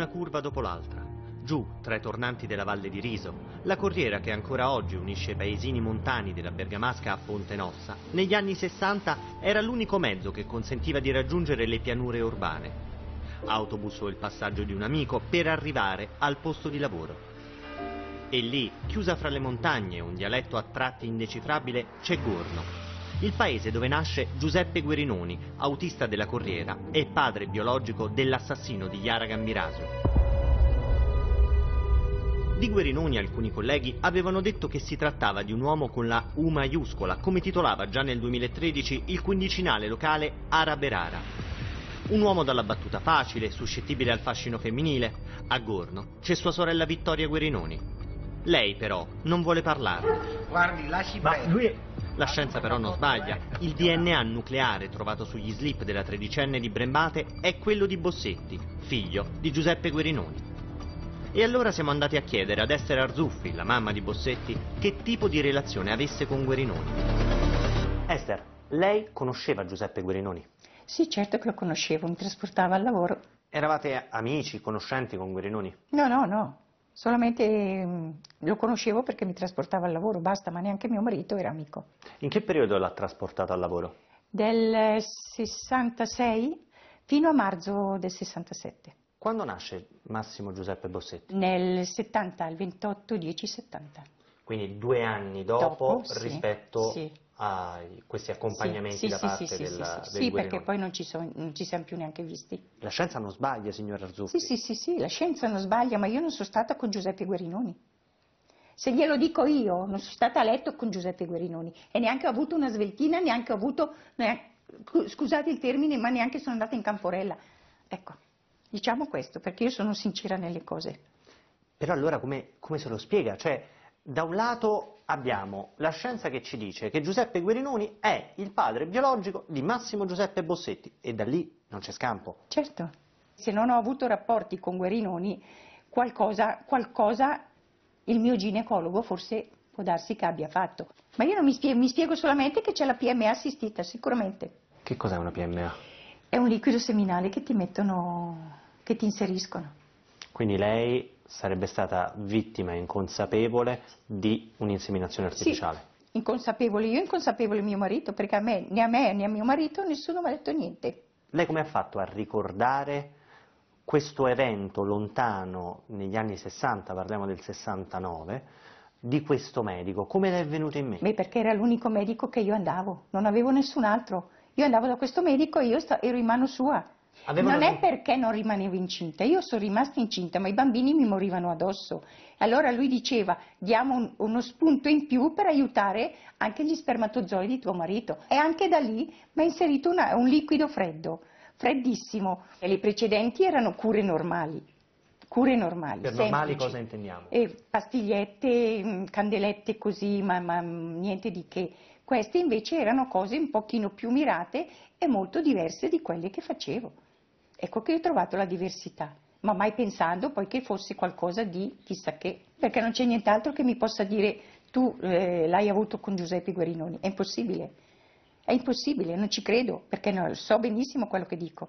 una curva dopo l'altra. Giù, tra i tornanti della Valle di Riso, la corriera che ancora oggi unisce i paesini montani della Bergamasca a Ponte Nossa, negli anni 60 era l'unico mezzo che consentiva di raggiungere le pianure urbane. Autobus o il passaggio di un amico per arrivare al posto di lavoro. E lì, chiusa fra le montagne, un dialetto a tratti indecifrabile, c'è Gorno, il paese dove nasce Giuseppe Guerinoni, autista della Corriera e padre biologico dell'assassino di Yara Gambirasio. Di Guerinoni alcuni colleghi avevano detto che si trattava di un uomo con la U maiuscola, come titolava già nel 2013 il quindicinale locale Ara Berara. Un uomo dalla battuta facile, suscettibile al fascino femminile. A Gorno c'è sua sorella Vittoria Guerinoni. Lei però non vuole parlare. Guardi, lasci Ma prendere. lui la scienza però non sbaglia. Il DNA nucleare trovato sugli slip della tredicenne di Brembate è quello di Bossetti, figlio di Giuseppe Guerinoni. E allora siamo andati a chiedere ad Esther Arzuffi, la mamma di Bossetti, che tipo di relazione avesse con Guerinoni. Esther, lei conosceva Giuseppe Guerinoni? Sì, certo che lo conoscevo, mi trasportava al lavoro. Eravate amici, conoscenti con Guerinoni? No, no, no. Solamente mm, lo conoscevo perché mi trasportava al lavoro, basta, ma neanche mio marito era amico. In che periodo l'ha trasportato al lavoro? Del 66 fino a marzo del 67. Quando nasce Massimo Giuseppe Bossetti? Nel 70, il 28 10 70. Quindi due anni dopo, dopo rispetto sì, sì a questi accompagnamenti sì, da sì, parte sì, della, sì, del Sì, perché poi non ci, so, non ci, siamo più neanche visti. La scienza non sbaglia, signora Arzuffi. Sì, sì, sì, la scienza non sbaglia, ma io non sono stata con Giuseppe Guerinoni. Se glielo dico io, non sono stata a letto con Giuseppe Guerinoni e neanche ho avuto una sveltina, neanche ho avuto, neanche, scusate il termine, ma neanche sono andata in camporella. Ecco, diciamo questo, perché io sono sincera nelle cose. Però allora come, come se lo spiega? Cioè, da un lato abbiamo la scienza che ci dice che Giuseppe Guerinoni è il padre biologico di Massimo Giuseppe Bossetti e da lì non c'è scampo. Certo, se non ho avuto rapporti con Guerinoni, qualcosa, qualcosa il mio ginecologo forse può darsi che abbia fatto. Ma io non mi spiego, mi spiego solamente che c'è la PMA assistita, sicuramente. Che cos'è una PMA? È un liquido seminale che ti mettono, che ti inseriscono. Quindi lei sarebbe stata vittima inconsapevole di un'inseminazione artificiale. Sì, inconsapevole io, inconsapevole mio marito, perché a me, né a me né a mio marito nessuno mi ha detto niente. Lei come ha fatto a ricordare questo evento lontano negli anni 60, parliamo del 69, di questo medico? Come le è venuto in mente? Beh, perché era l'unico medico che io andavo, non avevo nessun altro. Io andavo da questo medico e io ero in mano sua. Avevano... Non è perché non rimanevo incinta, io sono rimasta incinta, ma i bambini mi morivano addosso. Allora lui diceva, diamo un, uno spunto in più per aiutare anche gli spermatozoi di tuo marito. E anche da lì mi ha inserito una, un liquido freddo, freddissimo. E le precedenti erano cure normali. Cure normali. Per semplici. normali cosa intendiamo? E pastigliette, mm, candelette così, ma, ma mm, niente di che queste invece erano cose un pochino più mirate e molto diverse di quelle che facevo. Ecco che ho trovato la diversità, ma mai pensando poi che fosse qualcosa di chissà che, perché non c'è nient'altro che mi possa dire tu eh, l'hai avuto con Giuseppe Guarinoni, è impossibile, è impossibile, non ci credo, perché no, so benissimo quello che dico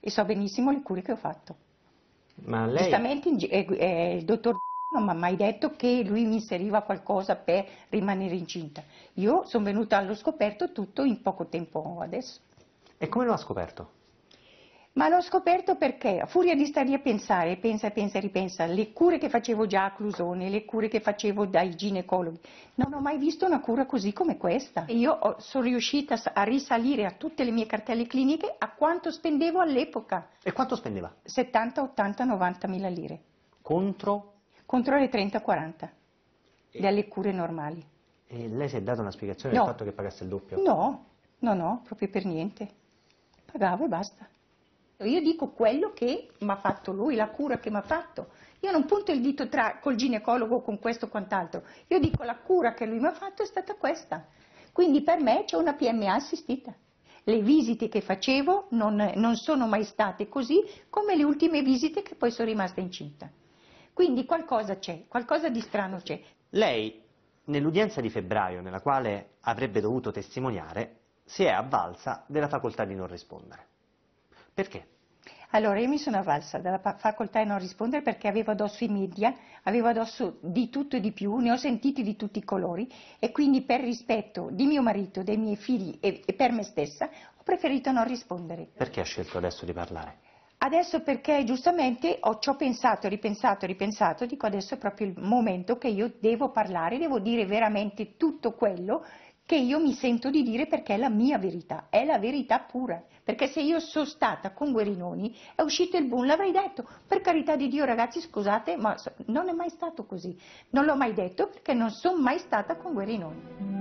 e so benissimo le cure che ho fatto. Ma lei... Giustamente eh, eh, il dottor non mi ha mai detto che lui mi inseriva qualcosa per rimanere incinta. Io sono venuta allo scoperto tutto in poco tempo adesso. E come lo ha scoperto? Ma l'ho scoperto perché, a furia di stare a pensare, pensa, pensa, ripensa, le cure che facevo già a Clusone, le cure che facevo dai ginecologi, non ho mai visto una cura così come questa. E io sono riuscita a risalire a tutte le mie cartelle cliniche a quanto spendevo all'epoca. E quanto spendeva? 70, 80, 90 mila lire. Contro contro le 30-40 delle cure normali. E lei si è dato una spiegazione no. del fatto che pagasse il doppio? No, no, no, proprio per niente. Pagavo e basta. Io dico quello che mi ha fatto lui, la cura che mi ha fatto. Io non punto il dito tra, col ginecologo con questo o quant'altro. Io dico la cura che lui mi ha fatto è stata questa. Quindi per me c'è una PMA assistita. Le visite che facevo non, non sono mai state così come le ultime visite che poi sono rimasta incinta. Quindi qualcosa c'è, qualcosa di strano c'è. Lei, nell'udienza di febbraio, nella quale avrebbe dovuto testimoniare, si è avvalsa della facoltà di non rispondere. Perché? Allora, io mi sono avvalsa dalla facoltà di non rispondere perché avevo addosso i media, avevo addosso di tutto e di più, ne ho sentiti di tutti i colori e quindi per rispetto di mio marito, dei miei figli e, e per me stessa ho preferito non rispondere. Perché ha scelto adesso di parlare? Adesso perché giustamente ho, ci ho pensato, ripensato, ripensato, dico adesso è proprio il momento che io devo parlare, devo dire veramente tutto quello che io mi sento di dire perché è la mia verità, è la verità pura. Perché se io sono stata con Guerinoni è uscito il boom, l'avrei detto. Per carità di Dio ragazzi scusate, ma non è mai stato così. Non l'ho mai detto perché non sono mai stata con Guerinoni.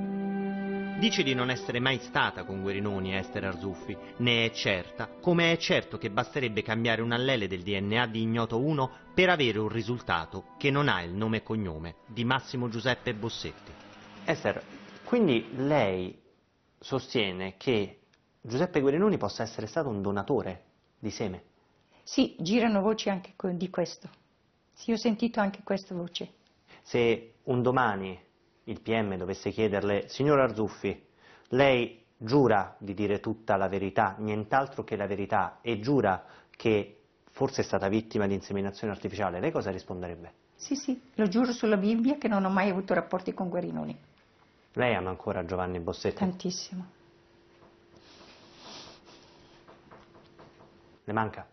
Dice di non essere mai stata con Guerinoni Esther Arzuffi, ne è certa, come è certo che basterebbe cambiare un allele del DNA di Ignoto 1 per avere un risultato che non ha il nome e cognome di Massimo Giuseppe Bossetti. Esther, quindi lei sostiene che Giuseppe Guerinoni possa essere stato un donatore di seme? Sì, girano voci anche di questo. Sì, ho sentito anche questa voce. Se un domani il PM dovesse chiederle, signor Arzuffi, lei giura di dire tutta la verità, nient'altro che la verità, e giura che forse è stata vittima di inseminazione artificiale, lei cosa risponderebbe? Sì, sì, lo giuro sulla Bibbia che non ho mai avuto rapporti con Guerinoni. Lei ama ancora Giovanni Bossetti? Tantissimo. Le manca?